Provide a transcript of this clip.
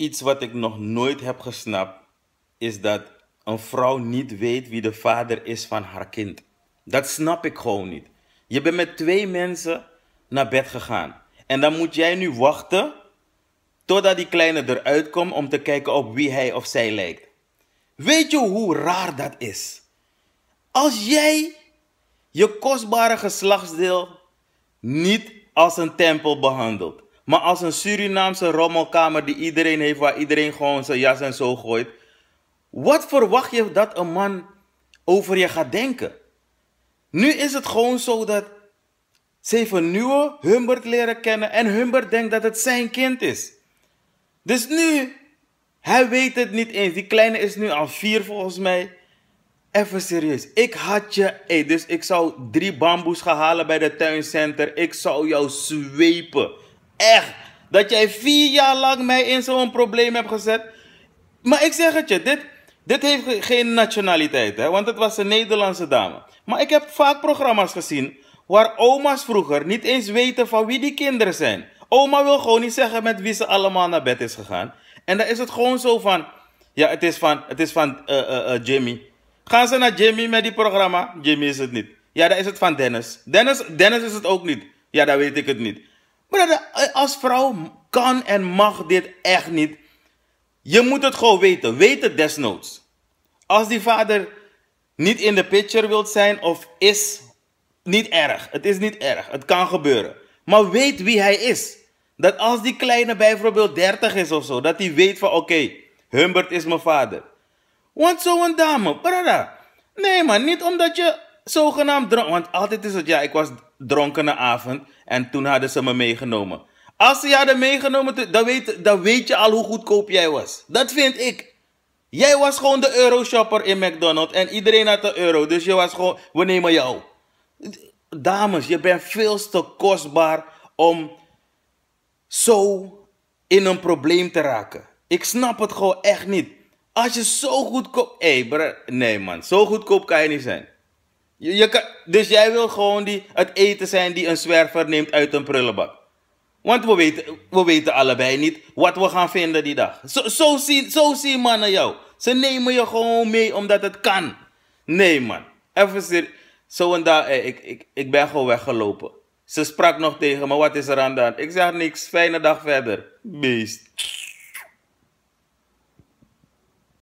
Iets wat ik nog nooit heb gesnapt is dat een vrouw niet weet wie de vader is van haar kind. Dat snap ik gewoon niet. Je bent met twee mensen naar bed gegaan. En dan moet jij nu wachten totdat die kleine eruit komt om te kijken op wie hij of zij lijkt. Weet je hoe raar dat is? Als jij je kostbare geslachtsdeel niet als een tempel behandelt, maar als een Surinaamse rommelkamer die iedereen heeft, waar iedereen gewoon zijn jas en zo gooit. Wat verwacht je dat een man over je gaat denken? Nu is het gewoon zo dat ze even nieuwe Humbert leren kennen en Humbert denkt dat het zijn kind is. Dus nu, hij weet het niet eens. Die kleine is nu al vier volgens mij. Even serieus. Ik had je. dus ik zou drie bamboes gaan halen bij de tuincenter. Ik zou jou zwepen echt. Dat jij vier jaar lang mij in zo'n probleem hebt gezet. Maar ik zeg het je, dit, dit heeft geen nationaliteit, hè? want het was een Nederlandse dame. Maar ik heb vaak programma's gezien waar oma's vroeger niet eens weten van wie die kinderen zijn. Oma wil gewoon niet zeggen met wie ze allemaal naar bed is gegaan. En dan is het gewoon zo van, ja, het is van, het is van uh, Jimmy. Gaan ze naar Jimmy met die programma? Jimmy is het niet. Ja, dan is het van Dennis. Dennis, Dennis is het ook niet. Ja, dan weet ik het niet. Maar eh, als vrouw kan en mag dit echt niet. Je moet het gewoon weten. Weet het desnoods. Als die vader niet in de picture wilt zijn of is, niet erg. Het is niet erg. Het kan gebeuren. Maar weet wie hij is. Dat als die kleine bijvoorbeeld 30 is of zo, dat hij weet van oké, Humbert is mijn vader. Want zo'n dame, brada. Nee man, niet omdat je zogenaamd Want altijd is het, ja, ik was dronkene avond. En toen hadden ze me meegenomen. Als ze je hadden meegenomen, dan weet, dan weet je al hoe goedkoop jij was. Dat vind ik. Jij was gewoon de euro-shopper in McDonald's. En iedereen had de euro. Dus je was gewoon, we nemen jou. Dames, je bent veel te kostbaar om zo in een probleem te raken. Ik snap het gewoon echt niet. Als je zo goedkoop... hey, nee man, zo goedkoop kan je niet zijn dus jij wil gewoon die, het eten zijn die een zwerver neemt uit een prullenbak. Want we weten, we weten allebei niet wat we gaan vinden die dag. Zo, zo, zien, zo zien mannen jou. Ze nemen je gewoon mee omdat het kan. Nee man, even serieus. Zo'n dag, eh, ik, ik, ik ben gewoon weggelopen. Ze sprak nog tegen me, wat is er aan de hand? Ik zeg niks, fijne dag verder. Beest.